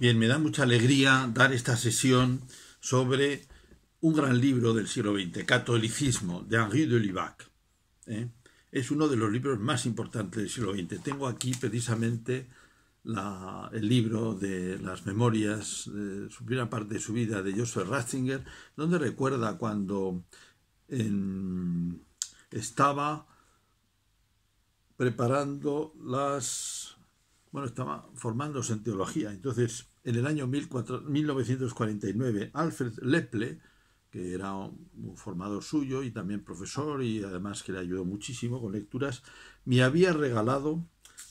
Bien, me da mucha alegría dar esta sesión sobre un gran libro del siglo XX, Catolicismo, de Henri de Livac. ¿eh? Es uno de los libros más importantes del siglo XX. Tengo aquí precisamente el libro de las memorias, de su primera parte de su vida, de Joseph Ratzinger, donde recuerda cuando estaba preparando las bueno, estaba formándose en teología. Entonces, en el año 1949, Alfred Leple, que era un formado suyo y también profesor y además que le ayudó muchísimo con lecturas, me había regalado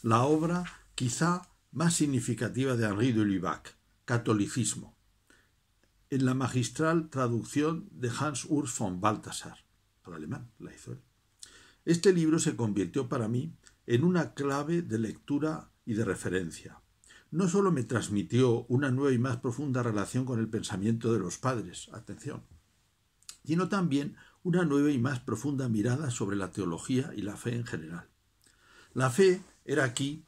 la obra quizá más significativa de Henri de Lubac, Catolicismo, en la magistral traducción de Hans Urs von Balthasar, al alemán, la hizo él. Este libro se convirtió para mí en una clave de lectura y de referencia no sólo me transmitió una nueva y más profunda relación con el pensamiento de los padres, atención, sino también una nueva y más profunda mirada sobre la teología y la fe en general. La fe era aquí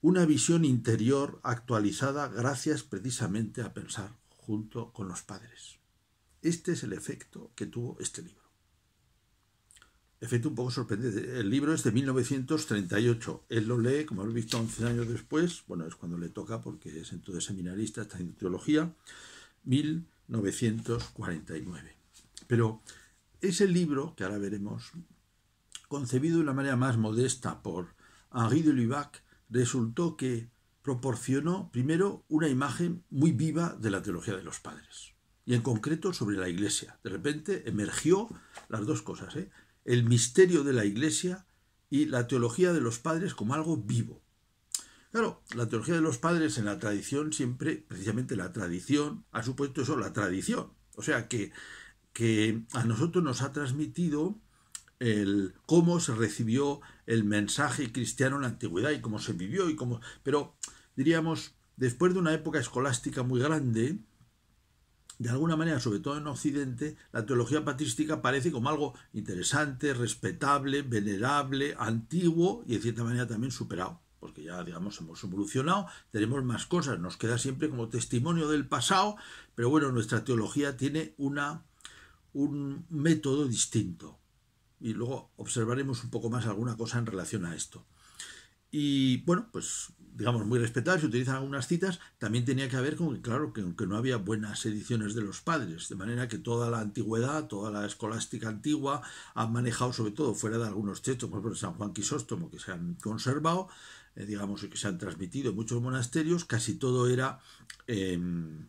una visión interior actualizada gracias precisamente a pensar junto con los padres. Este es el efecto que tuvo este libro efecto un poco sorprendente. El libro es de 1938. Él lo lee, como habéis visto, 11 años después. Bueno, es cuando le toca porque es entonces seminarista, está en teología. 1949. Pero ese libro, que ahora veremos, concebido de una manera más modesta por Henri de Lubac, resultó que proporcionó primero una imagen muy viva de la teología de los padres y en concreto sobre la iglesia. De repente emergió las dos cosas, ¿eh? el misterio de la Iglesia y la teología de los padres como algo vivo. Claro, la teología de los padres en la tradición siempre, precisamente la tradición, ha supuesto eso, la tradición. O sea que, que a nosotros nos ha transmitido el cómo se recibió el mensaje cristiano en la antigüedad y cómo se vivió y cómo. Pero diríamos, después de una época escolástica muy grande, de alguna manera, sobre todo en Occidente, la teología patrística parece como algo interesante, respetable, venerable, antiguo y en cierta manera también superado, porque ya digamos hemos evolucionado, tenemos más cosas, nos queda siempre como testimonio del pasado, pero bueno, nuestra teología tiene una, un método distinto. Y luego observaremos un poco más alguna cosa en relación a esto. Y bueno, pues digamos, muy respetable, se utilizan algunas citas, también tenía que ver con, que, claro, que, no había buenas ediciones de los padres, de manera que toda la antigüedad, toda la escolástica antigua, han manejado, sobre todo fuera de algunos textos, por ejemplo, San Juan Quisóstomo, que se han conservado, eh, digamos, y que se han transmitido en muchos monasterios, casi todo era, em,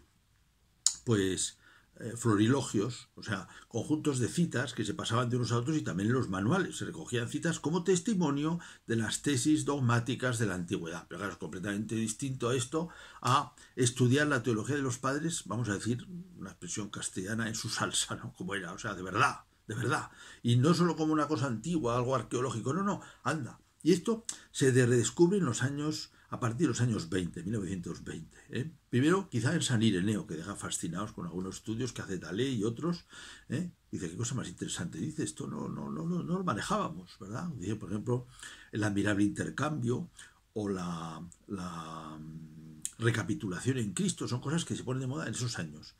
pues, eh, florilogios, o sea, conjuntos de citas que se pasaban de unos a otros y también en los manuales se recogían citas como testimonio de las tesis dogmáticas de la antigüedad. Pero claro, es completamente distinto a esto a estudiar la teología de los padres, vamos a decir, una expresión castellana en su salsa, ¿no? Como era, o sea, de verdad, de verdad. Y no solo como una cosa antigua, algo arqueológico, no, no, anda. Y esto se redescubre en los años a partir de los años 20, 1920. ¿eh? Primero, quizá en San Ireneo, que deja fascinados con algunos estudios que hace Talé y otros. ¿eh? Dice, qué cosa más interesante. Dice, esto no, no, no, no, lo manejábamos, ¿verdad? Dice, por ejemplo, el admirable intercambio o la, la mm, recapitulación en Cristo. Son cosas que se ponen de moda en esos años.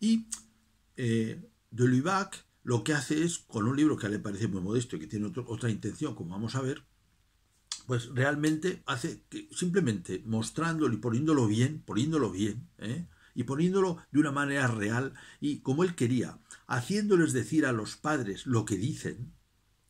Y eh, de lo que hace es, con un libro que a él le parece muy modesto y que tiene otra intención, como vamos a ver, pues realmente hace que simplemente mostrándolo y poniéndolo bien, poniéndolo bien, ¿eh? y poniéndolo de una manera real y como él quería, haciéndoles decir a los padres lo que dicen,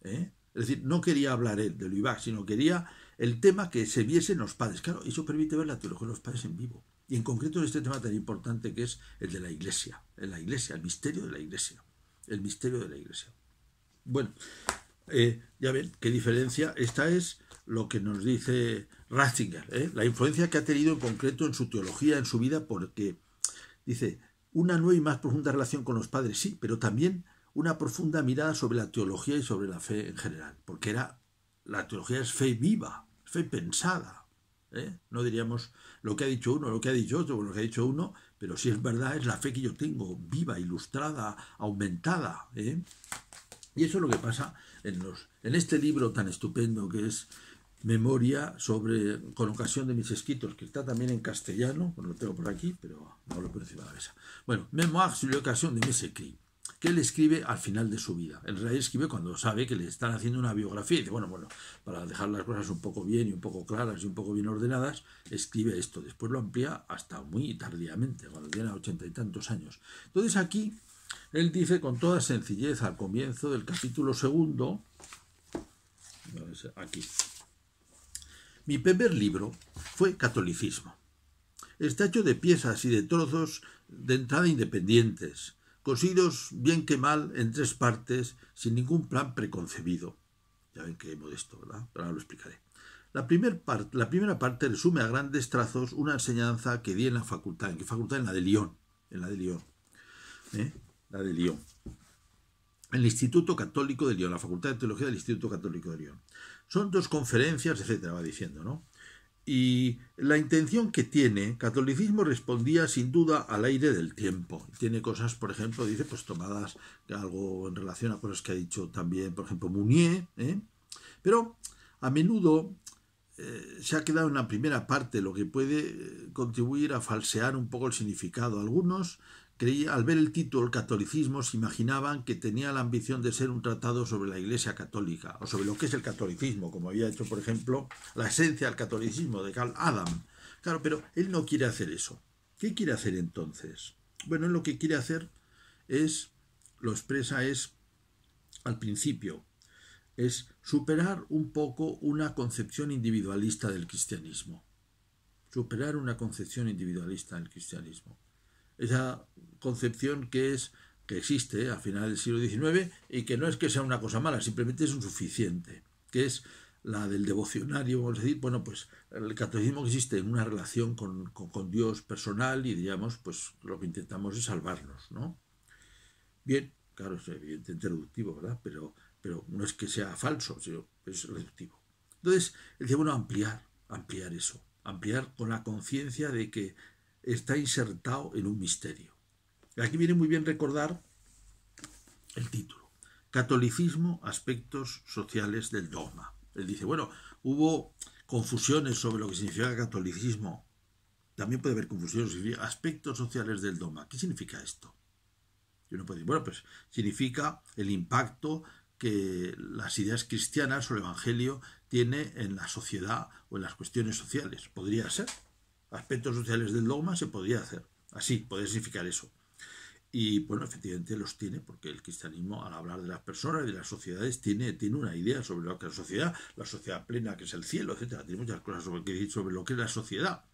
¿eh? es decir, no quería hablar él de Bach, sino quería el tema que se viesen los padres. Claro, eso permite ver la teología de los padres en vivo. Y en concreto en este tema tan importante que es el de la iglesia, en la iglesia, el misterio de la iglesia, el misterio de la iglesia. Bueno, eh, ya ven qué diferencia. Esta es lo que nos dice Ratzinger, ¿eh? la influencia que ha tenido en concreto en su teología, en su vida, porque dice, una nueva y más profunda relación con los padres, sí, pero también una profunda mirada sobre la teología y sobre la fe en general, porque era, la teología es fe viva, fe pensada. ¿eh? No diríamos lo que ha dicho uno, lo que ha dicho otro, lo que ha dicho uno, pero si es verdad, es la fe que yo tengo, viva, ilustrada, aumentada. ¿eh? Y eso es lo que pasa en, los, en este libro tan estupendo que es memoria sobre, con ocasión de mis escritos, que está también en castellano, bueno, lo tengo por aquí, pero no lo pongo encima de la mesa. Bueno, Memoir sur ocasión de mes écrits, que él escribe al final de su vida. En realidad escribe cuando sabe que le están haciendo una biografía y dice, bueno, bueno, para dejar las cosas un poco bien y un poco claras y un poco bien ordenadas, escribe esto. Después lo amplía hasta muy tardíamente, cuando tiene ochenta y tantos años. Entonces aquí él dice con toda sencillez al comienzo del capítulo segundo, aquí, mi primer libro fue Catolicismo. Está hecho de piezas y de trozos de entrada independientes, cosidos bien que mal en tres partes, sin ningún plan preconcebido. Ya ven que modesto, ¿verdad? ahora lo explicaré. La, primera parte resume a grandes trazos una enseñanza que di en la facultad. ¿En qué facultad? En la de Lyon. En la de Lyon. ¿eh? La de Lyon. En el Instituto Católico de Lyon, la Facultad de Teología del Instituto Católico de Lyon. Son dos conferencias, etcétera, va diciendo, ¿no? Y la intención que tiene, catolicismo respondía sin duda al aire del tiempo. Tiene cosas, por ejemplo, dice, pues tomadas algo en relación a cosas que ha dicho también, por ejemplo, Mounier, ¿eh? pero a menudo eh, se ha quedado en la primera parte, lo que puede eh, contribuir a falsear un poco el significado. Algunos al ver el título, el catolicismo, se imaginaban que tenía la ambición de ser un tratado sobre la Iglesia católica, o sobre lo que es el catolicismo, como había hecho, por ejemplo, la esencia del catolicismo de Carl Adam. Claro, pero él no quiere hacer eso. ¿Qué quiere hacer entonces? Bueno, lo que quiere hacer es, lo expresa es, al principio, es superar un poco una concepción individualista del cristianismo. Superar una concepción individualista del cristianismo esa concepción que es que existe eh, a final del siglo XIX y que no es que sea una cosa mala, simplemente es un suficiente, que es la del devocionario, vamos decir, bueno, pues el catolicismo que existe en una relación con, Dios personal y digamos, pues lo que intentamos es salvarnos, ¿no? Bien, claro, es evidentemente reductivo, ¿verdad? Pero, pero no es que sea falso, es reductivo. Entonces, decía, bueno, ampliar, ampliar eso, ampliar con la conciencia de que está insertado en un misterio. Aquí viene muy bien recordar el título. Catolicismo, aspectos sociales del dogma. Él dice, bueno, hubo confusiones sobre lo que significa catolicismo. También puede haber confusiones sobre aspectos sociales del dogma. ¿Qué significa esto? Y uno puede decir, bueno, pues significa el impacto que las ideas cristianas o el Evangelio tiene en la sociedad o en las cuestiones sociales. Podría ser, aspectos sociales del dogma se podría hacer. Así, podría significar eso. Y bueno, efectivamente los tiene, porque el cristianismo, al hablar de las personas y de las sociedades, tiene, tiene una idea sobre lo que es la sociedad, la sociedad plena, que es el cielo, etc. Tiene muchas cosas sobre, sobre lo que es la sociedad.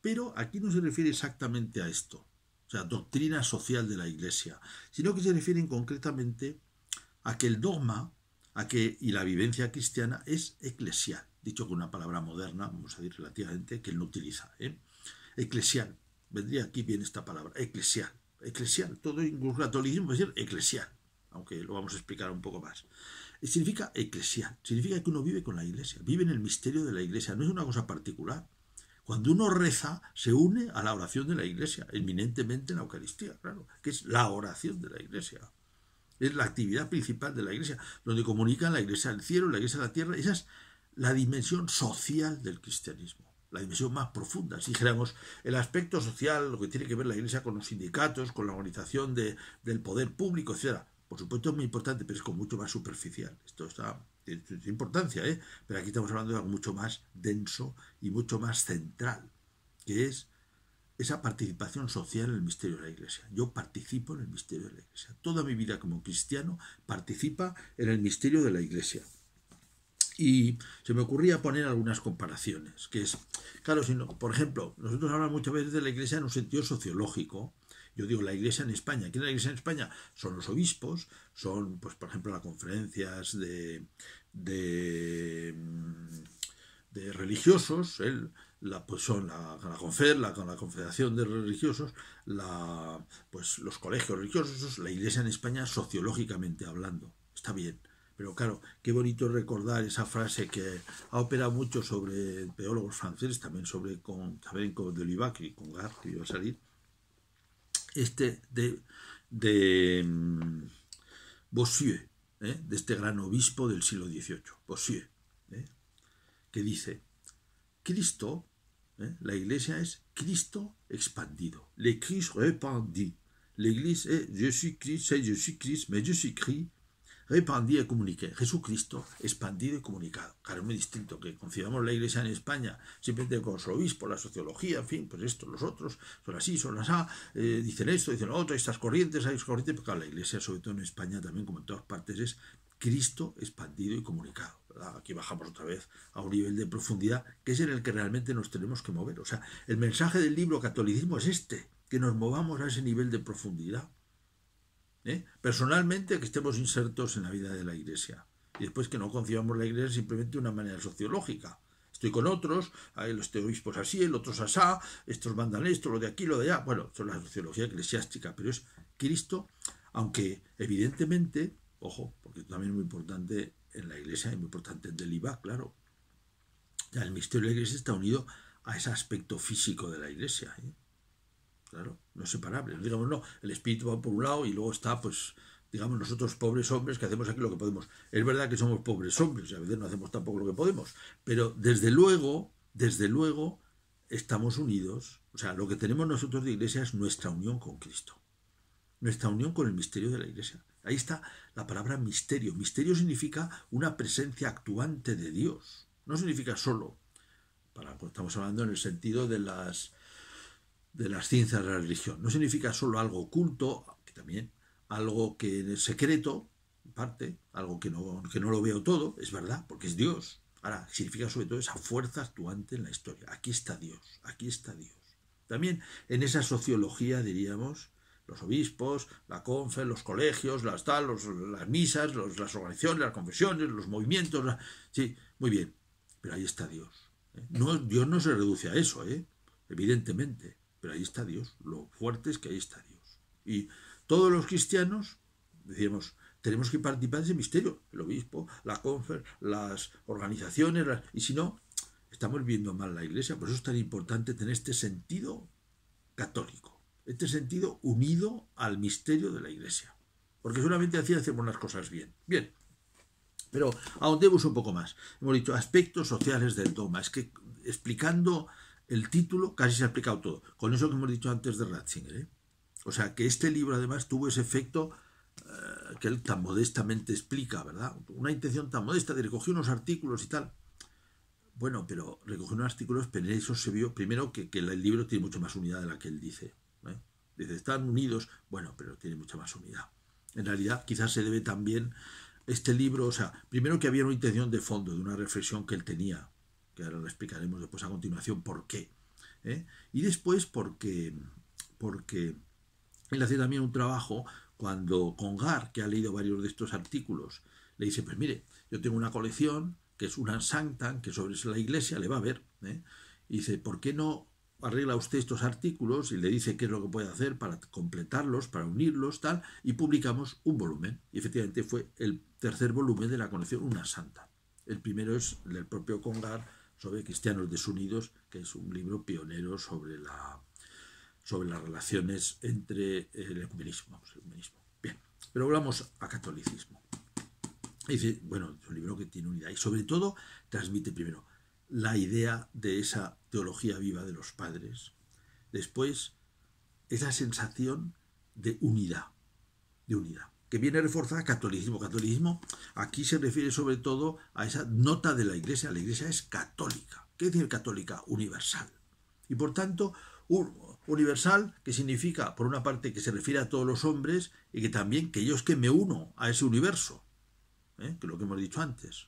Pero aquí no se refiere exactamente a esto, o sea, doctrina social de la Iglesia, sino que se refieren concretamente a que el dogma a que, y la vivencia cristiana es eclesial dicho con una palabra moderna, vamos a decir relativamente, que él no utiliza. ¿eh? Eclesial, vendría aquí bien esta palabra, eclesial. Eclesial, todo incluso catolicismo a decir eclesial, aunque lo vamos a explicar un poco más. Significa eclesial, significa que uno vive con la iglesia, vive en el misterio de la iglesia, no es una cosa particular. Cuando uno reza, se une a la oración de la iglesia, eminentemente en la Eucaristía, claro, que es la oración de la iglesia. Es la actividad principal de la iglesia, donde comunican la iglesia al cielo, la iglesia a la tierra. esas la dimensión social del cristianismo, la dimensión más profunda, si dijéramos el aspecto social, lo que tiene que ver la Iglesia con los sindicatos, con la organización de, del poder público, etcétera. Por supuesto es muy importante, pero es con mucho más superficial. Esto está de importancia, ¿eh? pero aquí estamos hablando de algo mucho más denso y mucho más central, que es esa participación social en el misterio de la Iglesia. Yo participo en el misterio de la Iglesia. Toda mi vida como cristiano participa en el misterio de la Iglesia. Y se me ocurría poner algunas comparaciones, que es, claro, si por ejemplo, nosotros hablamos muchas veces de la iglesia en un sentido sociológico, yo digo la iglesia en España. ¿Quién es la iglesia en España? Son los obispos, son, pues, por ejemplo, las conferencias de, de, religiosos, ¿eh? la, pues son la, la, la, confederación de religiosos, la, pues los colegios religiosos, la iglesia en España sociológicamente hablando. Está bien. Pero claro, qué bonito recordar esa frase que ha operado mucho sobre teólogos franceses, también sobre con también con y con Gar, que iba a salir. Este de, de mm, Bossuet ¿eh? de este gran obispo del siglo XVIII, Bossuet, ¿eh? que dice, Cristo, ¿eh? la iglesia es Cristo expandido, le Christ répandu, l'église es je suis Christ, c'est je suis Christ, mais je suis Christ, expandido y Jesucristo expandido y comunicado. Claro, es muy distinto que concibamos la iglesia en España simplemente con su obispo, la sociología, en fin, pues esto, los otros, son así, son las A, eh, dicen esto, dicen lo otro, estas corrientes, hay estas corrientes, porque la iglesia, sobre todo en España, también como en todas partes, es Cristo expandido y comunicado. Aquí bajamos otra vez a un nivel de profundidad que es en el que realmente nos tenemos que mover. O sea, el mensaje del libro Catolicismo es este, que nos movamos a ese nivel de profundidad. ¿eh? personalmente que estemos insertos en la vida de la Iglesia. Y después que no concibamos la Iglesia simplemente de una manera sociológica. Estoy con otros, hay los es así, el otro es estos mandan esto, lo de aquí, lo de allá. Bueno, son es la sociología eclesiástica, pero es Cristo, aunque evidentemente, ojo, porque también es muy importante en la Iglesia es muy importante en IVA, claro. Ya el misterio de la Iglesia está unido a ese aspecto físico de la Iglesia. ¿eh? claro, no es separable. Digamos, no, el espíritu va por un lado y luego está, pues, digamos, nosotros pobres hombres que hacemos aquí lo que podemos. Es verdad que somos pobres hombres y a veces no hacemos tampoco lo que podemos, pero desde luego, desde luego, estamos unidos. O sea, lo que tenemos nosotros de iglesia es nuestra unión con Cristo, nuestra unión con el misterio de la iglesia. Ahí está la palabra misterio. Misterio significa una presencia actuante de Dios. No significa solo. Para, estamos hablando en el sentido de las de las ciencias de la religión. No significa solo algo oculto, que también algo que es secreto, parte, algo que no, que no lo veo todo, es verdad, porque es Dios. Ahora, significa sobre todo esa fuerza actuante en la historia. Aquí está Dios, aquí está Dios. También en esa sociología, diríamos, los obispos, la confe, los colegios, las tal, las misas, las organizaciones, las confesiones, los movimientos. Sí, muy bien, pero ahí está Dios. ¿eh? Dios no se reduce a eso, ¿eh? evidentemente pero ahí está Dios, lo fuerte es que ahí está Dios. Y todos los cristianos, decimos tenemos que participar de ese misterio, el obispo, la confer, las organizaciones, y si no, estamos viendo mal la iglesia, por eso es tan importante tener este sentido católico, este sentido unido al misterio de la iglesia, porque solamente así hacemos las cosas bien. Bien, pero ahondemos un poco más. Hemos dicho aspectos sociales del dogma, es que explicando el título casi se ha explicado todo, con eso que hemos dicho antes de Ratzinger. ¿eh? O sea, que este libro además tuvo ese efecto eh, que él tan modestamente explica, ¿verdad? Una intención tan modesta de recoger unos artículos y tal. Bueno, pero recogió unos artículos, pero eso se vio, primero, que, que, el libro tiene mucha más unidad de la que él dice. ¿eh? Dice, están unidos, bueno, pero tiene mucha más unidad. En realidad, quizás se debe también este libro, o sea, primero que había una intención de fondo, de una reflexión que él tenía, que ahora lo explicaremos después a continuación por qué. ¿eh? Y después porque, porque él hace también un trabajo cuando Congar, que ha leído varios de estos artículos, le dice, pues mire, yo tengo una colección que es una sancta, que sobre la iglesia le va a ver, ¿eh? y dice, ¿por qué no arregla usted estos artículos y le dice qué es lo que puede hacer para completarlos, para unirlos, tal, y publicamos un volumen. Y efectivamente fue el tercer volumen de la colección Una Santa. El primero es del propio Congar, sobre cristianos desunidos, que es un libro pionero sobre, la, sobre las relaciones entre el ecumenismo. El Bien, pero volvamos a catolicismo. Dice, bueno, es un libro que tiene unidad y sobre todo transmite primero la idea de esa teología viva de los padres, después esa sensación de unidad, de unidad que viene reforzada, catolicismo. Catolicismo aquí se refiere sobre todo a esa nota de la Iglesia. La Iglesia es católica. ¿Qué decir católica? Universal. Y por tanto, universal, que significa, por una parte, que se refiere a todos los hombres y que también que yo es que me uno a ese universo, ¿eh? que es lo que hemos dicho antes.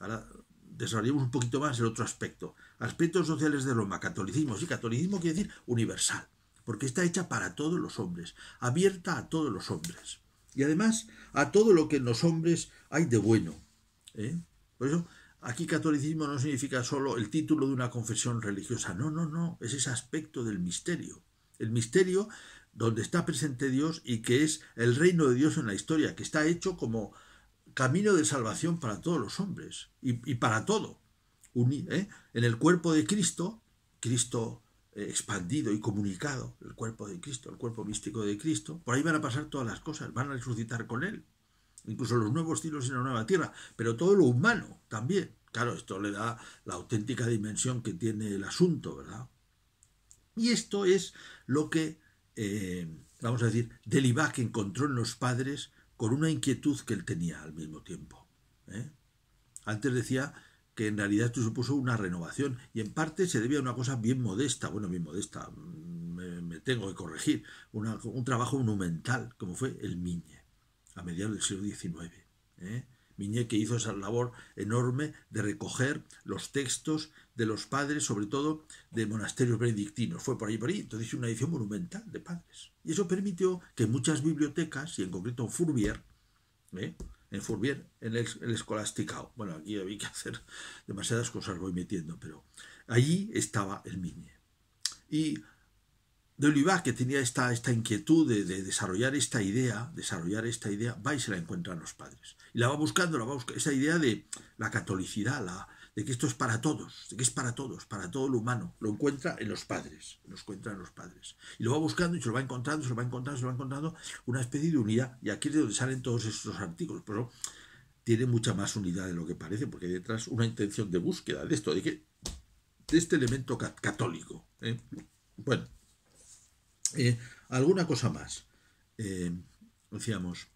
Ahora desarrollemos un poquito más el otro aspecto. Aspectos sociales de Roma, catolicismo. Sí, catolicismo quiere decir universal, porque está hecha para todos los hombres, abierta a todos los hombres y además a todo lo que en los hombres hay de bueno. ¿eh? Por eso, aquí catolicismo no significa solo el título de una confesión religiosa, no, no, no, es ese aspecto del misterio. El misterio donde está presente Dios y que es el reino de Dios en la historia, que está hecho como camino de salvación para todos los hombres y, para todo. ¿eh? En el cuerpo de Cristo, Cristo eh, expandido y comunicado, el cuerpo de Cristo, el cuerpo místico de Cristo, por ahí van a pasar todas las cosas, van a resucitar con Él, incluso los nuevos cielos y la nueva tierra, pero todo lo humano también. Claro, esto le da la auténtica dimensión que tiene el asunto, ¿verdad? Y esto es lo que, eh, vamos a decir, Delibac encontró en los padres con una inquietud que él tenía al mismo tiempo. ¿eh? Antes decía que en realidad esto supuso una renovación y en parte se debía a una cosa bien modesta, bueno, bien modesta, mm, me, tengo que corregir, un trabajo monumental como fue el Miñe a mediados del siglo XIX. ¿eh? Miñe que hizo esa labor enorme de recoger los textos de los padres, sobre todo de monasterios benedictinos. Fue por ahí, por ahí. Entonces hizo una edición monumental de padres. Y eso permitió que muchas bibliotecas, y en concreto Fourbier, ¿eh? en Fourbier, en el, escolasticado. Bueno, aquí había que hacer demasiadas cosas, voy metiendo, pero allí estaba el mini. Y de Oliva, que tenía esta, esta inquietud de, desarrollar esta idea, desarrollar esta idea, va y se la encuentran los padres. Y la va buscando, la va buscando, esa idea de la catolicidad, la, de que esto es para todos, de que es para todos, para todo lo humano. Lo encuentra en los padres, lo encuentra en los padres. Y lo va buscando y se lo va encontrando, se lo va encontrando, se lo va encontrando, una especie de unidad. Y aquí es de donde salen todos estos artículos. Pero tiene mucha más unidad de lo que parece, porque hay detrás una intención de búsqueda de esto, de que de este elemento católico. ¿eh? Bueno, eh, alguna cosa más. Eh, decíamos,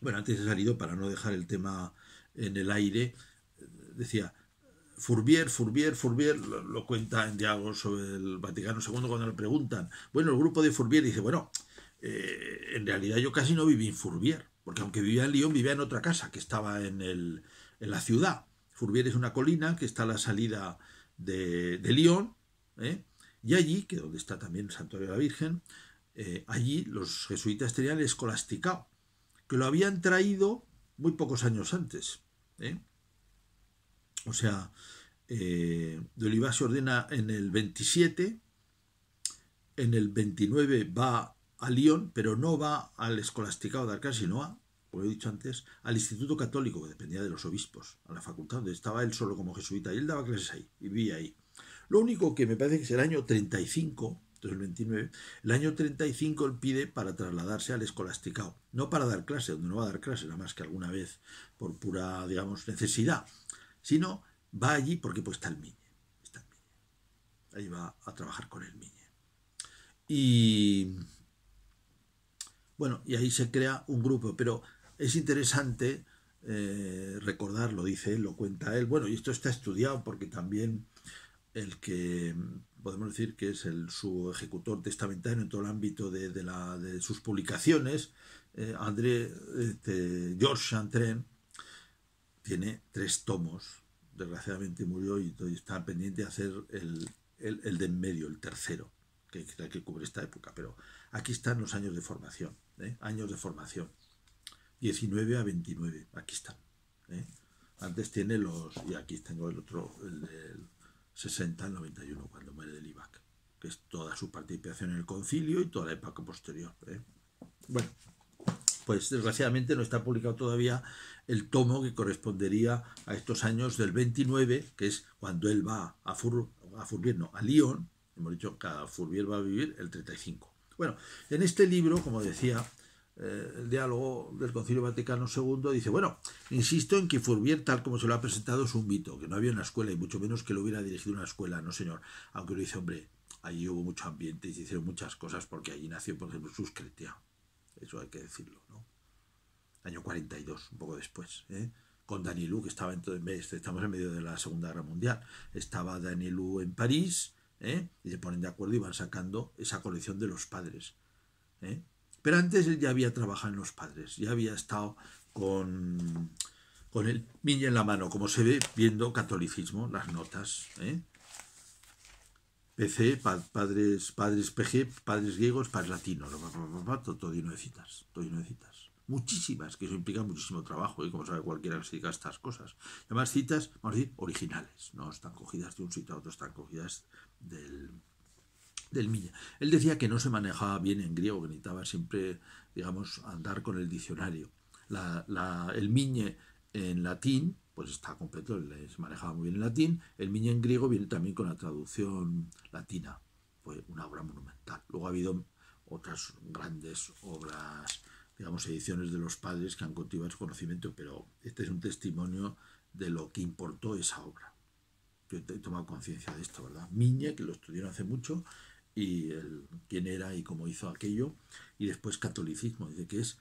bueno, antes he salido para no dejar el tema en el aire decía, Fourbier, Fourbier, Fourbier, lo, cuenta en Diago sobre el Vaticano II cuando le preguntan, bueno, el grupo de Fourbier dice, bueno, eh, en realidad yo casi no viví en Fourbier, porque aunque vivía en Lyon, vivía en otra casa que estaba en, el, en la ciudad. Fourbier es una colina que está a la salida de, de Lyon, ¿eh? y allí, que donde está también el Santuario de la Virgen, eh, allí los jesuitas tenían el Escolasticado que lo habían traído muy pocos años antes. ¿eh? O sea, de se se ordena en el 27, en el 29 va a Lyon, pero no va al escolasticado de Arcas, sino a, como he dicho antes, al Instituto Católico, que dependía de los obispos, a la facultad donde estaba él solo como jesuita, y él daba clases ahí, y vivía ahí. Lo único que me parece que es el año 35, entonces el 29, el año 35 él pide para trasladarse al escolasticado, no para dar clase, donde no va a dar clase, nada más que alguna vez, por pura, digamos, necesidad, sino va allí porque pues, está el Miñe. Ahí va a trabajar con el Miñe. Y bueno, y ahí se crea un grupo, pero es interesante recordarlo. Eh, recordar, lo dice él, lo cuenta él. Bueno, y esto está estudiado porque también el que podemos decir que es el su ejecutor testamentario en todo el ámbito de, sus publicaciones, eh, André este, George Antren, tiene tres tomos. Desgraciadamente murió y está pendiente de hacer el, el, el de en medio, el tercero, que que cubre esta época. Pero aquí están los años de formación, ¿eh? años de formación. 19 a 29, aquí están. ¿eh? Antes tiene los, y aquí tengo el otro, el del 60 al 91, cuando muere del IVAC, que es toda su participación en el concilio y toda la época posterior. ¿eh? Bueno, pues desgraciadamente no está publicado todavía el tomo que correspondería a estos años del 29, que es cuando él va a, Fur, a no, a Lyon, hemos dicho que a Furbier va a vivir el 35. Bueno, en este libro, como decía, eh, el diálogo del Concilio Vaticano II dice, bueno, insisto en que Furbier, tal como se lo ha presentado, es un mito, que no había una escuela y mucho menos que lo hubiera dirigido una escuela, no señor, aunque lo dice, hombre, allí hubo mucho ambiente y se hicieron muchas cosas porque allí nació, por ejemplo, Suscretia eso hay que decirlo, ¿no? Año 42, un poco después, ¿eh? con danilo que estaba en, estamos en medio de la Segunda Guerra Mundial. Estaba danilo en París, ¿eh? y se ponen de acuerdo y van sacando esa colección de los padres. ¿eh? Pero antes él ya había trabajado en los padres, ya había estado con, con el niño en la mano, como se ve viendo catolicismo, las notas. ¿eh? P.C., padres, padres PG, padres griegos, padres latinos, todo lleno de citas, todo citas. Muchísimas, que eso implica muchísimo trabajo, y ¿eh? como sabe cualquiera que se diga estas cosas. además citas, vamos a decir, originales, no están cogidas de un sitio a otro, están cogidas del, del Él decía que no se manejaba bien en griego, que necesitaba siempre, digamos, andar con el diccionario. el Miñe en latín pues está completo, se manejaba muy bien en latín. El Miñe en griego viene también con la traducción latina, fue una obra monumental. Luego ha habido otras grandes obras, digamos, ediciones de los padres que han continuado su conocimiento, pero este es un testimonio de lo que importó esa obra. Yo he tomado conciencia de esto, ¿verdad? Miña, que lo estudiaron hace mucho, y el, quién era y cómo hizo aquello, y después catolicismo, dice que es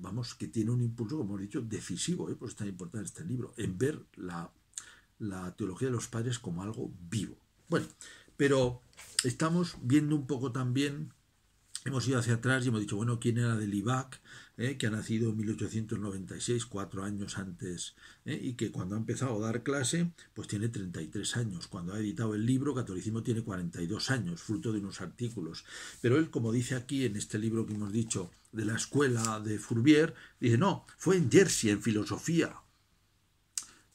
vamos, que tiene un impulso, como he dicho, decisivo, ¿eh? por es tan importante este libro, en ver la, la teología de los padres como algo vivo. Bueno, pero estamos viendo un poco también, hemos ido hacia atrás y hemos dicho, bueno, ¿quién era del IVAC. ¿eh? que ha nacido en 1896, cuatro años antes, ¿eh? y que cuando ha empezado a dar clase, pues tiene 33 años. Cuando ha editado el libro, Catolicismo tiene 42 años, fruto de unos artículos. Pero él, como dice aquí en este libro que hemos dicho de la escuela de Fourbier, dice, no, fue en Jersey, en filosofía.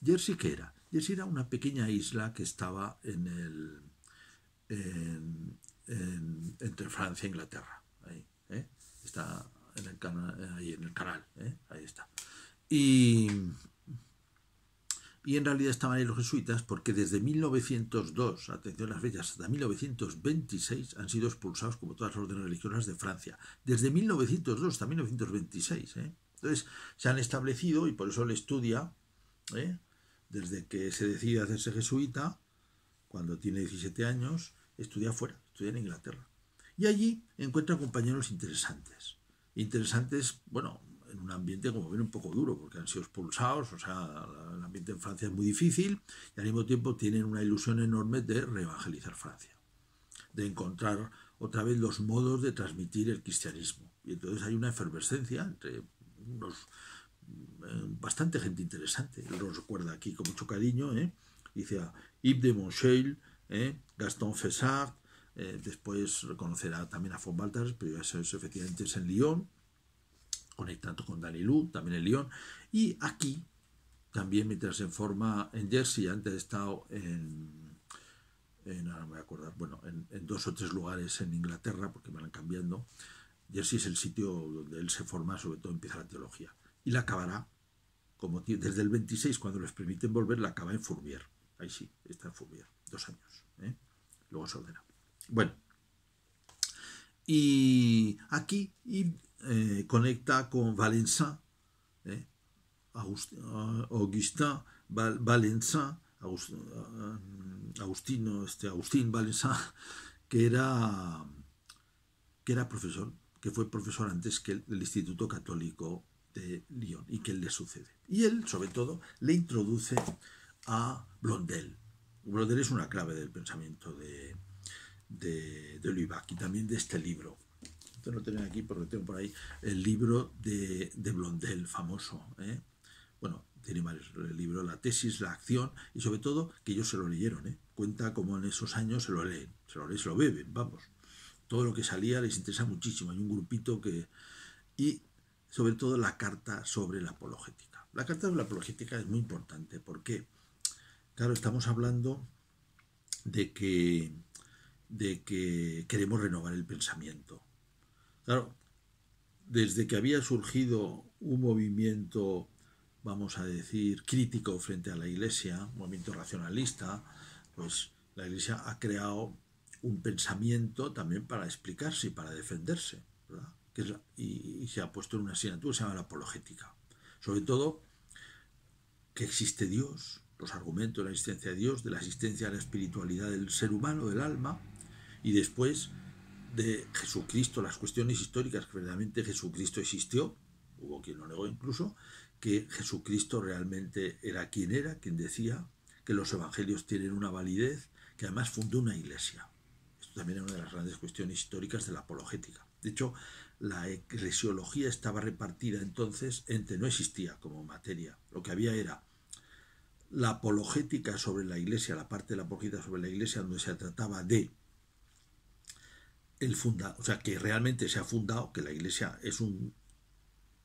¿Jersey qué era? Jersey era una pequeña isla que estaba en el... entre Francia e Inglaterra. Ahí, ¿eh? Está en el, en el canal, eh, eh, ahí está. Y, en realidad estaban ahí los jesuitas porque desde 1902, atención a las fechas, hasta 1926 han sido expulsados como todas las órdenes religiosas de Francia. Desde 1902 hasta 1926. Eh. Entonces se han establecido y por eso le estudia, desde que se decide hacerse jesuita, cuando tiene 17 años, estudia fuera, estudia en Inglaterra. Y allí encuentra compañeros interesantes interesantes, bueno, en un ambiente como ven un poco duro, porque han sido expulsados, o sea, el ambiente en Francia es muy difícil y al mismo tiempo tienen una ilusión enorme de reevangelizar Francia, de encontrar otra vez los modos de transmitir el cristianismo. Y entonces hay una efervescencia entre eh, bastante gente interesante, lo recuerda aquí con mucho cariño, ¿eh? dice a ah, Yves de Monchel, ¿eh? Gaston Fessard, eh, después reconocerá también a Von Baltas, pero ya es efectivamente es en Lyon, conectando con Lu, también en Lyon, y aquí también mientras se forma en Jersey, antes he estado en, bueno, en, dos o tres lugares en Inglaterra, porque me van cambiando, Jersey es el sitio donde él se forma, sobre todo empieza la teología, y la acabará, como desde el 26, cuando les permiten volver, la acaba en Fourvier, ahí sí, está en Fourvier, dos años, ¿eh? luego se ordena. Bueno, y aquí eh, conecta con valenza eh, eh, Augustin eh, este, que era, que era profesor, que fue profesor antes que el, Instituto Católico de Lyon y que él le sucede. Y él, sobre todo, le introduce a Blondel. Blondel es una clave del pensamiento de, de, de Lubac y también de este libro. Esto no tienen aquí porque tengo por ahí el libro de, Blondel, famoso. ¿eh? Bueno, tiene varios el libro, la tesis, la acción y sobre todo que ellos se lo leyeron. ¿eh? Cuenta como en esos años se lo leen, se lo leen, se lo beben, vamos. Todo lo que salía les interesa muchísimo. Hay un grupito que... Y sobre todo la carta sobre la apologética. La carta sobre la apologética es muy importante porque, claro, estamos hablando de que de que queremos renovar el pensamiento. Claro, desde que había surgido un movimiento, vamos a decir, crítico frente a la Iglesia, un movimiento racionalista, pues la Iglesia ha creado un pensamiento también para explicarse y para defenderse, y, se ha puesto en una asignatura, se llama la apologética. Sobre todo, que existe Dios, los argumentos de la existencia de Dios, de la existencia de la espiritualidad del ser humano, del alma, y después de Jesucristo, las cuestiones históricas, que verdaderamente Jesucristo existió, hubo quien lo negó incluso, que Jesucristo realmente era quien era, quien decía que los evangelios tienen una validez, que además fundó una iglesia. Esto también es una de las grandes cuestiones históricas de la apologética. De hecho, la eclesiología estaba repartida entonces entre, no existía como materia, lo que había era la apologética sobre la iglesia, la parte de la apologética sobre la iglesia donde se trataba de el funda, o sea, que realmente se ha fundado, que la Iglesia es un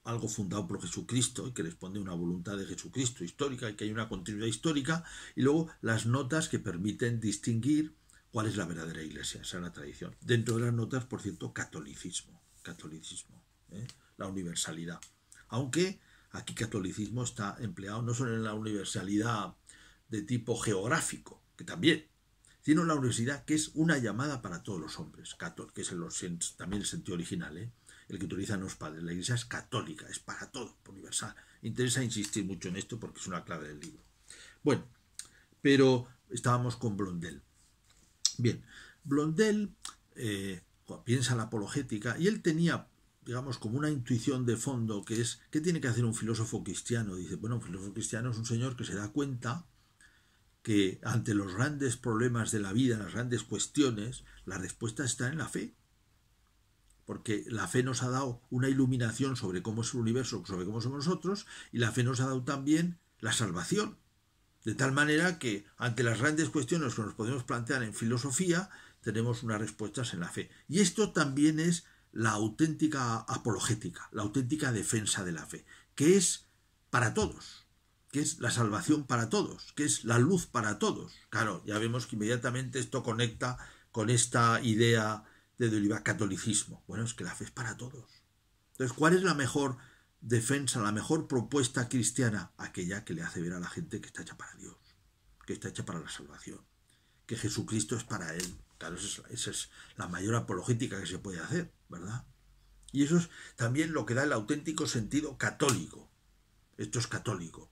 algo fundado por Jesucristo y que responde a una voluntad de Jesucristo histórica y que hay una continuidad histórica y luego las notas que permiten distinguir cuál es la verdadera Iglesia, esa es la tradición. Dentro de las notas, por cierto, catolicismo, catolicismo, ¿eh? la universalidad. Aunque aquí catolicismo está empleado no solo en la universalidad de tipo geográfico, que también, tiene la universidad, que es una llamada para todos los hombres, que es el, también el sentido original, ¿eh? el que utilizan los padres. La iglesia es católica, es para todo, universal. Interesa insistir mucho en esto porque es una clave del libro. Bueno, pero estábamos con Blondel. Bien, Blondel eh, piensa la apologética y él tenía, digamos, como una intuición de fondo que es, ¿qué tiene que hacer un filósofo cristiano? Dice, bueno, un filósofo cristiano es un señor que se da cuenta que ante los grandes problemas de la vida, las grandes cuestiones, la respuesta está en la fe. Porque la fe nos ha dado una iluminación sobre cómo es el universo, sobre cómo somos nosotros, y la fe nos ha dado también la salvación. De tal manera que ante las grandes cuestiones que nos podemos plantear en filosofía, tenemos unas respuestas en la fe. Y esto también es la auténtica apologética, la auténtica defensa de la fe, que es para todos que es la salvación para todos, que es la luz para todos. Claro, ya vemos que inmediatamente esto conecta con esta idea de Doliva, catolicismo. Bueno, es que la fe es para todos. Entonces, ¿cuál es la mejor defensa, la mejor propuesta cristiana? Aquella que le hace ver a la gente que está hecha para Dios, que está hecha para la salvación, que Jesucristo es para él. Claro, es, esa es la mayor apologética que se puede hacer, ¿verdad? Y eso es también lo que da el auténtico sentido católico. Esto es católico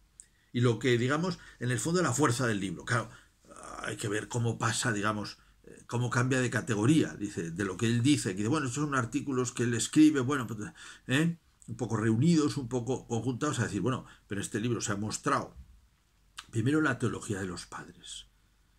y lo que, digamos, en el fondo la fuerza del libro. Claro, hay que ver cómo pasa, digamos, eh, cómo cambia de categoría, dice, de lo que él dice. Que bueno, estos son artículos que él escribe, bueno, pues, ¿eh? un poco reunidos, un poco conjuntados, a decir, bueno, pero este libro se ha mostrado primero la teología de los padres,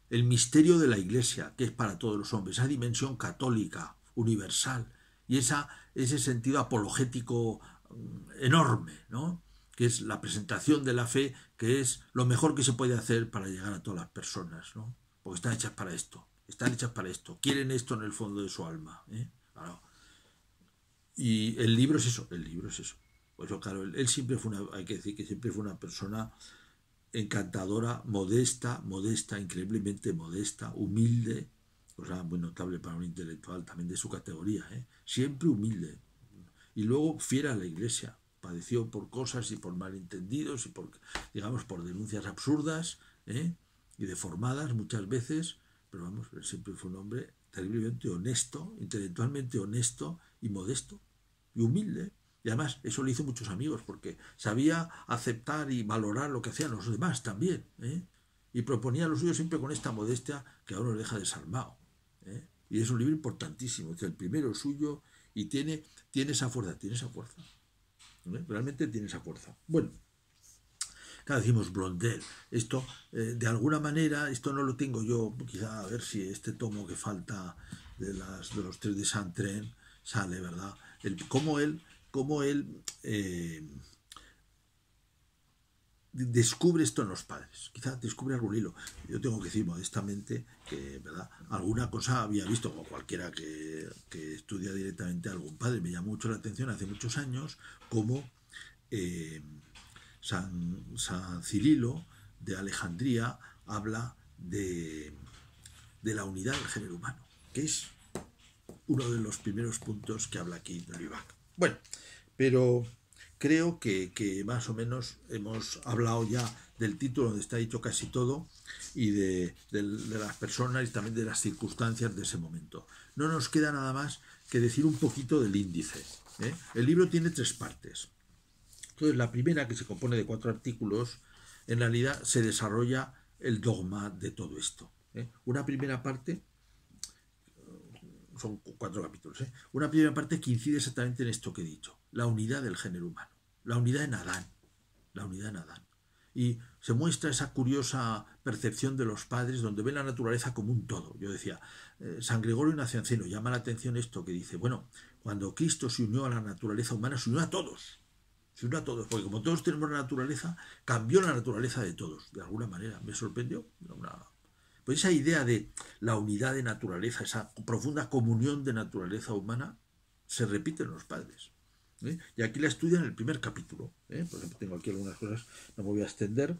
el misterio de la iglesia, que es para todos los hombres, esa dimensión católica, universal, y esa, ese sentido apologético mm, enorme, ¿no? que es la presentación de la fe, que es lo mejor que se puede hacer para llegar a todas las personas, ¿no? Porque están hechas para esto, están hechas para esto, quieren esto en el fondo de su alma, ¿eh? Y el libro es eso, el libro es eso. Pues claro, él, siempre fue una, hay que decir que siempre fue una persona encantadora, modesta, modesta, increíblemente modesta, humilde, cosa muy notable para un intelectual también de su categoría, ¿eh? siempre humilde. Y luego fiera a la iglesia, padeció por cosas y por malentendidos y por, digamos, por denuncias absurdas ¿eh? y deformadas muchas veces, pero vamos, él siempre fue un hombre terriblemente honesto, intelectualmente honesto y modesto y humilde. Y además eso le hizo muchos amigos porque sabía aceptar y valorar lo que hacían los demás también. ¿eh? Y proponía lo suyo siempre con esta modestia que ahora lo deja desarmado. ¿eh? Y es un libro importantísimo, es el primero suyo y tiene, tiene esa fuerza, tiene esa fuerza. ¿eh? Realmente tiene esa fuerza. Bueno, acá decimos Blondel. Esto, eh, de alguna manera, esto no lo tengo yo, quizá a ver si este tomo que falta de, las, de los tres de santren sale, ¿verdad? El, cómo él, cómo él eh, descubre esto en los padres. Quizá descubre algún hilo. Yo tengo que decir modestamente que, ¿verdad? Alguna cosa había visto, como cualquiera que, estudia directamente a algún padre. Me llamó mucho la atención hace muchos años como eh, San, Cililo de Alejandría habla de, la unidad del género humano, que es uno de los primeros puntos que habla aquí de Bueno, pero creo que, más o menos hemos hablado ya del título, donde está dicho casi todo, y de, las personas y también de las circunstancias de ese momento. No nos queda nada más que decir un poquito del índice. ¿eh? El libro tiene tres partes. Entonces, la primera, que se compone de cuatro artículos, en realidad se desarrolla el dogma de todo esto. ¿eh? Una primera parte son cuatro capítulos, ¿eh? una primera parte que incide exactamente en esto que he dicho, la unidad del género humano la unidad en Adán, la unidad en Adán. Y se muestra esa curiosa percepción de los padres donde ven la naturaleza como un todo. Yo decía, eh, San Gregorio Nacianceno llama la atención esto que dice, bueno, cuando Cristo se unió a la naturaleza humana, se unió a todos, se unió a todos, porque como todos tenemos la naturaleza, cambió la naturaleza de todos, de alguna manera. Me sorprendió. Pues esa idea de la unidad de naturaleza, esa profunda comunión de naturaleza humana, se repite en los padres. ¿eh? Y aquí la estudia en el primer capítulo. ¿eh? Por ejemplo, tengo aquí algunas cosas, no me voy a extender.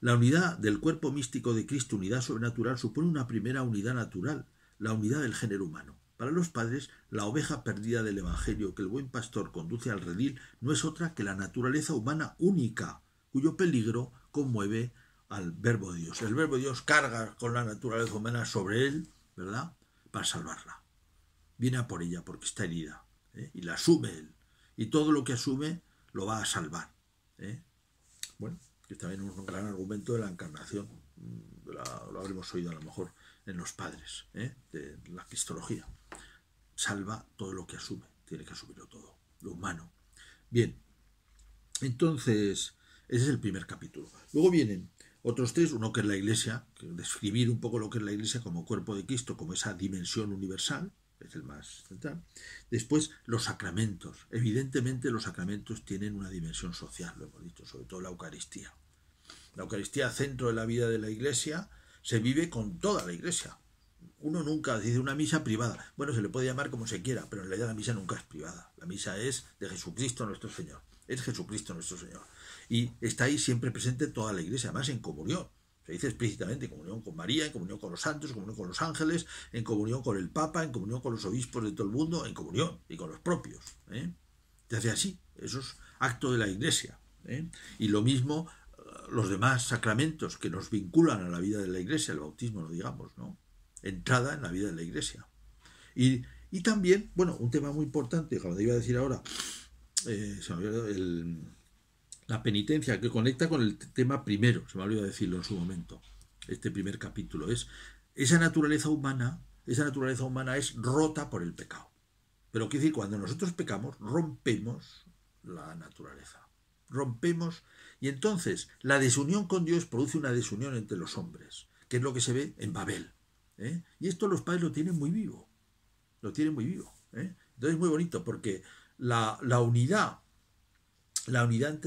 la unidad del cuerpo místico de Cristo, unidad sobrenatural, supone una primera unidad natural, la unidad del género humano. Para los padres, la oveja perdida del Evangelio que el buen pastor conduce al redil no es otra que la naturaleza humana única, cuyo peligro conmueve al Verbo de Dios. El Verbo de Dios carga con la naturaleza humana sobre él, ¿verdad? Para salvarla viene a por ella porque está herida ¿eh? y la asume él. Y todo lo que asume lo va a salvar. ¿eh? Bueno, que también es un gran argumento de la encarnación. Mm, lo habremos oído a lo mejor en los padres, ¿eh? de la cristología. Salva todo lo que asume, tiene que asumirlo todo, lo humano. Bien, entonces, ese es el primer capítulo. Luego vienen otros tres, uno que es la iglesia, que describir un poco lo que es la iglesia como cuerpo de Cristo, como esa dimensión universal, es el más Después, los sacramentos. Evidentemente los sacramentos tienen una dimensión social, lo hemos dicho, sobre todo la Eucaristía. La Eucaristía, centro de la vida de la Iglesia, se vive con toda la Iglesia. Uno nunca dice una misa privada. Bueno, se le puede llamar como se quiera, pero en realidad la misa nunca es privada. La misa es de Jesucristo nuestro Señor. Es Jesucristo nuestro Señor. Y está ahí siempre presente toda la Iglesia, además en comunión. Se dice explícitamente en comunión con María, en comunión con los santos, en comunión con los ángeles, en comunión con el Papa, en comunión con los obispos de todo el mundo, en comunión y con los propios. ¿eh? Se hace así, eso es acto de la Iglesia. ¿eh? Y lo mismo eh, los demás sacramentos que nos vinculan a la vida de la Iglesia, el bautismo, lo digamos, ¿no? Entrada en la vida de la Iglesia. Y, también, bueno, un tema muy importante, como te iba a decir ahora, se me el la penitencia, que conecta con el tema primero, se me olvidó decirlo en su momento, este primer capítulo, es esa naturaleza humana, esa naturaleza humana es rota por el pecado. Pero quiere decir, cuando nosotros pecamos, rompemos la naturaleza. Rompemos y entonces la desunión con Dios produce una desunión entre los hombres, que es lo que se ve en Babel. ¿eh? Y esto los padres lo tienen muy vivo, lo tienen muy vivo. ¿eh? Entonces es muy bonito porque la, la unidad la unidad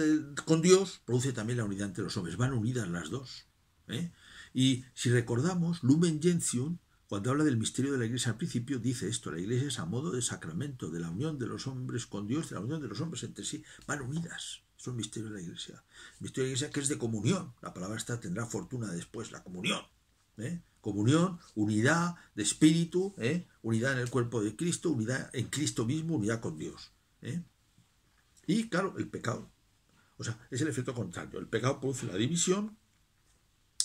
con Dios produce también la unidad entre los hombres, van unidas las dos. ¿eh? Y si recordamos, Lumen Gentium, cuando habla del misterio de la iglesia al principio, dice esto, la iglesia es a modo de sacramento, de la unión de los hombres con Dios, de la unión de los hombres entre sí, van unidas. Es un misterio de la iglesia. misterio de la iglesia que es de comunión, la palabra esta tendrá fortuna después, la comunión. ¿eh? Comunión, unidad de espíritu, ¿eh? unidad en el cuerpo de Cristo, unidad en Cristo mismo, unidad con Dios. ¿eh? Y claro, el pecado. O sea, es el efecto contrario. El pecado produce la división,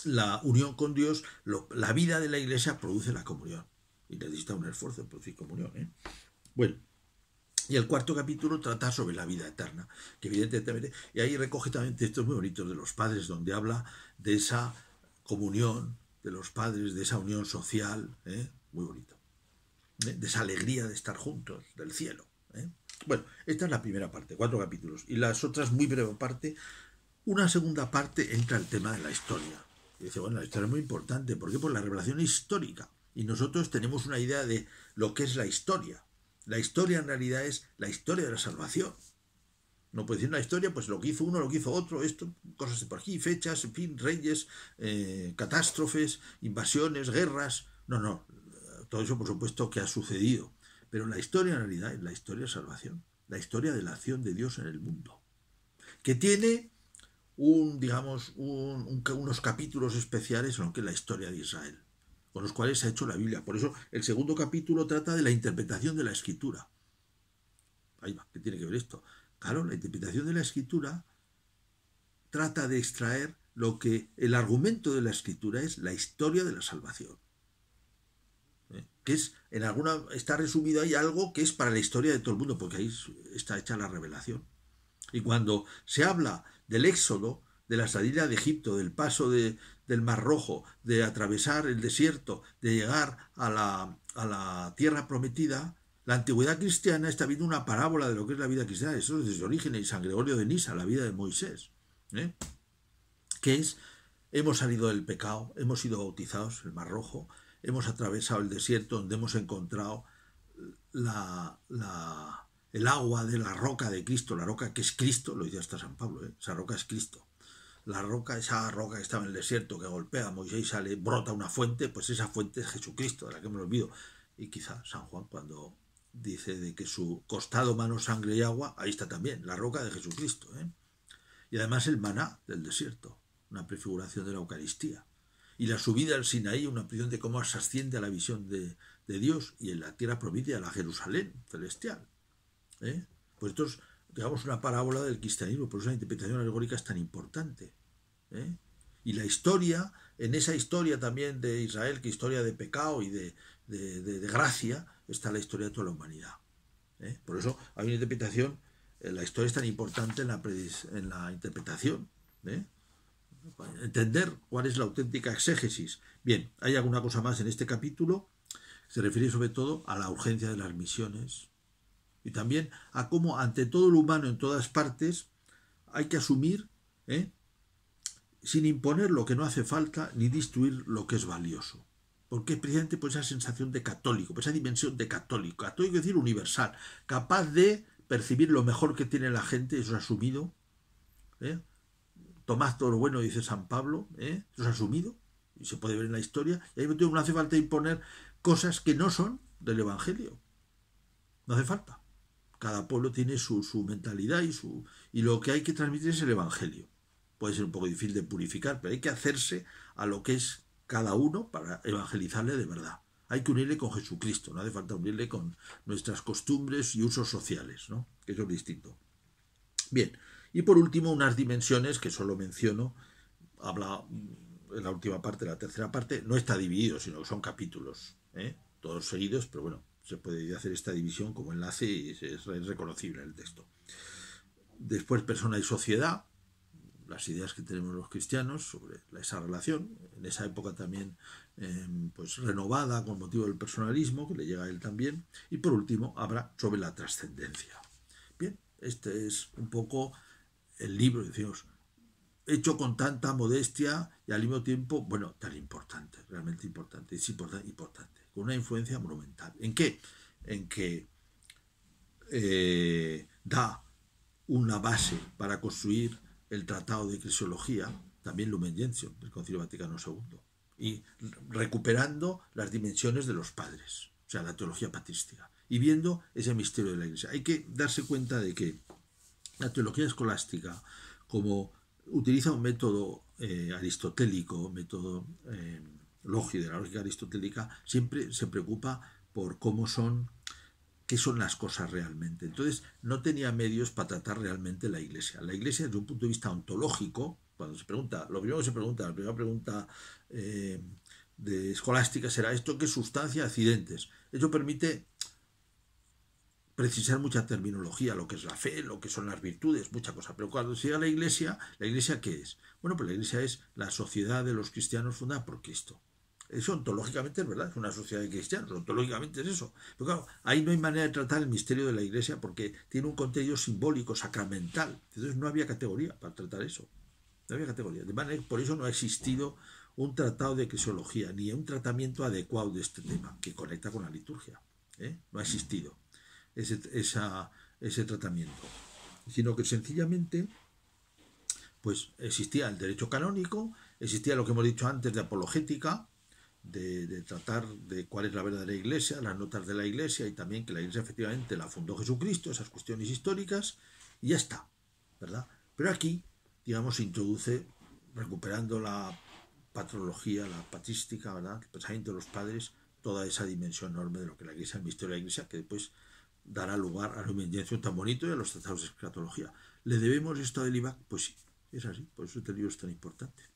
la unión con Dios, la vida de la iglesia produce la comunión. Y necesita un esfuerzo en producir comunión. ¿eh? Bueno, y el cuarto capítulo trata sobre la vida eterna, que evidentemente, y ahí recoge también textos muy bonitos de los padres, donde habla de esa comunión de los padres, de esa unión social, ¿eh? muy bonito, ¿eh? de esa alegría de estar juntos, del cielo. ¿eh? Bueno, esta es la primera parte, cuatro capítulos. Y las otras, muy breve parte. Una segunda parte entra el tema de la historia. dice, bueno, la historia es muy importante. ¿Por qué? Por la revelación histórica. Y nosotros tenemos una idea de lo que es la historia. La historia en realidad es la historia de la salvación. No puede decir una historia, pues lo que hizo uno, lo que hizo otro, esto, cosas de por aquí, fechas, en fin, reyes, eh, catástrofes, invasiones, guerras. No, no, todo eso por supuesto que ha sucedido. Pero la historia en realidad es la historia de salvación, la historia de la acción de Dios en el mundo, que tiene digamos, unos capítulos especiales en lo que es la historia de Israel, con los cuales se ha hecho la Biblia. Por eso el segundo capítulo trata de la interpretación de la escritura. Ahí va, ¿qué tiene que ver esto? Claro, la interpretación de la escritura trata de extraer lo que el argumento de la escritura es la historia de la salvación que es, en alguna, está resumido ahí algo que es para la historia de todo el mundo, porque ahí está hecha la revelación. Y cuando se habla del éxodo, de la salida de Egipto, del paso del Mar Rojo, de atravesar el desierto, de llegar a la, a la tierra prometida, la antigüedad cristiana está viendo una parábola de lo que es la vida cristiana, eso es desde origen y San Gregorio de Nisa, la vida de Moisés, ¿eh? que es, hemos salido del pecado, hemos sido bautizados, el Mar Rojo, hemos atravesado el desierto donde hemos encontrado el agua de la roca de Cristo, la roca que es Cristo, lo dice hasta San Pablo, ¿eh? esa roca es Cristo. La roca, esa roca que estaba en el desierto, que golpea a Moisés, sale, brota una fuente, pues esa fuente es Jesucristo, de la que me olvido. Y quizá San Juan cuando dice de que su costado, mano, sangre y agua, ahí está también, la roca de Jesucristo. ¿eh? Y además el maná del desierto, una prefiguración de la Eucaristía y la subida al Sinaí, una prisión de cómo se asciende a la visión de, Dios y en la tierra provincia, a la Jerusalén celestial. ¿Eh? Pues esto es, digamos, una parábola del cristianismo, por eso la interpretación alegórica es tan importante. ¿Eh? Y la historia, en esa historia también de Israel, que historia de pecado y de, de, gracia, está la historia de toda la humanidad. ¿eh? Por eso hay una interpretación, eh, la historia es tan importante en la, en la interpretación. ¿eh? entender cuál es la auténtica exégesis. Bien, hay alguna cosa más en este capítulo. Se refiere sobre todo a la urgencia de las misiones y también a cómo ante todo lo humano en todas partes hay que asumir, ¿eh? sin imponer lo que no hace falta ni destruir lo que es valioso. Porque es precisamente por esa sensación de católico, por esa dimensión de católico, católico es decir universal, capaz de percibir lo mejor que tiene la gente, eso es asumido, ¿eh? Tomás todo lo bueno, dice San Pablo, ¿eh? Eso es asumido, y se puede ver en la historia. Y ahí no hace falta imponer cosas que no son del Evangelio. No hace falta. Cada pueblo tiene su, mentalidad y, su, y lo que hay que transmitir es el Evangelio. Puede ser un poco difícil de purificar, pero hay que hacerse a lo que es cada uno para evangelizarle de verdad. Hay que unirle con Jesucristo, no hace falta unirle con nuestras costumbres y usos sociales, ¿no? que eso es distinto. Bien, y por último, unas dimensiones que solo menciono, habla mm, en la última parte, la tercera parte, no está dividido, sino que son capítulos, ¿eh? todos seguidos, pero bueno, se puede hacer esta división como enlace y es reconocible en el texto. Después, persona y sociedad, las ideas que tenemos los cristianos sobre esa relación, en esa época también em, pues renovada con motivo del personalismo, que le llega a él también, y por último habrá sobre la trascendencia. Bien, este es un poco el libro, decimos, hecho con tanta modestia y al mismo tiempo, bueno, tan importante, realmente importante, es importante, importante, con una influencia monumental. ¿En qué? En que eh, da una base para construir el Tratado de Crisiología, también Lumen Gentium, del Concilio Vaticano II, y recuperando las dimensiones de los padres, o sea, la teología patrística, y viendo ese misterio de la Iglesia. Hay que darse cuenta de que la teología escolástica como utiliza un método eh, aristotélico, método eh, lógico de la lógica aristotélica, siempre se preocupa por cómo son, qué son las cosas realmente. Entonces, no tenía medios para tratar realmente la iglesia. La iglesia, desde un punto de vista ontológico, cuando se pregunta, lo primero que se pregunta, la primera pregunta eh, de escolástica será esto, ¿qué sustancia accidentes? Eso permite precisar mucha terminología, lo que es la fe, lo que son las virtudes, mucha cosa. Pero cuando se llega a la iglesia, ¿la iglesia qué es? Bueno, pues la iglesia es la sociedad de los cristianos fundada por Cristo. Eso ontológicamente es verdad, es una sociedad de cristianos, ontológicamente es eso. Pero claro, ahí no hay manera de tratar el misterio de la iglesia porque tiene un contenido simbólico, sacramental. Entonces no había categoría para tratar eso. No había categoría. De manera por eso no ha existido un tratado de crisiología ni un tratamiento adecuado de este tema que conecta con la liturgia. ¿eh? No ha existido ese, ese tratamiento, sino que sencillamente pues existía el derecho canónico, existía lo que hemos dicho antes de apologética, de, tratar de cuál es la verdad de la iglesia, las notas de la iglesia y también que la iglesia efectivamente la fundó Jesucristo, esas cuestiones históricas, y ya está, ¿verdad? Pero aquí, digamos, se introduce, recuperando la patrología, la patística, ¿verdad? El pensamiento de los padres, toda esa dimensión enorme de lo que la iglesia, el historia de la iglesia, que después dará lugar a la mencionado tan bonito y a los tratados de escatología. ¿Le debemos esto a IVAC? Pues sí, es así, por eso este libro es tan importante.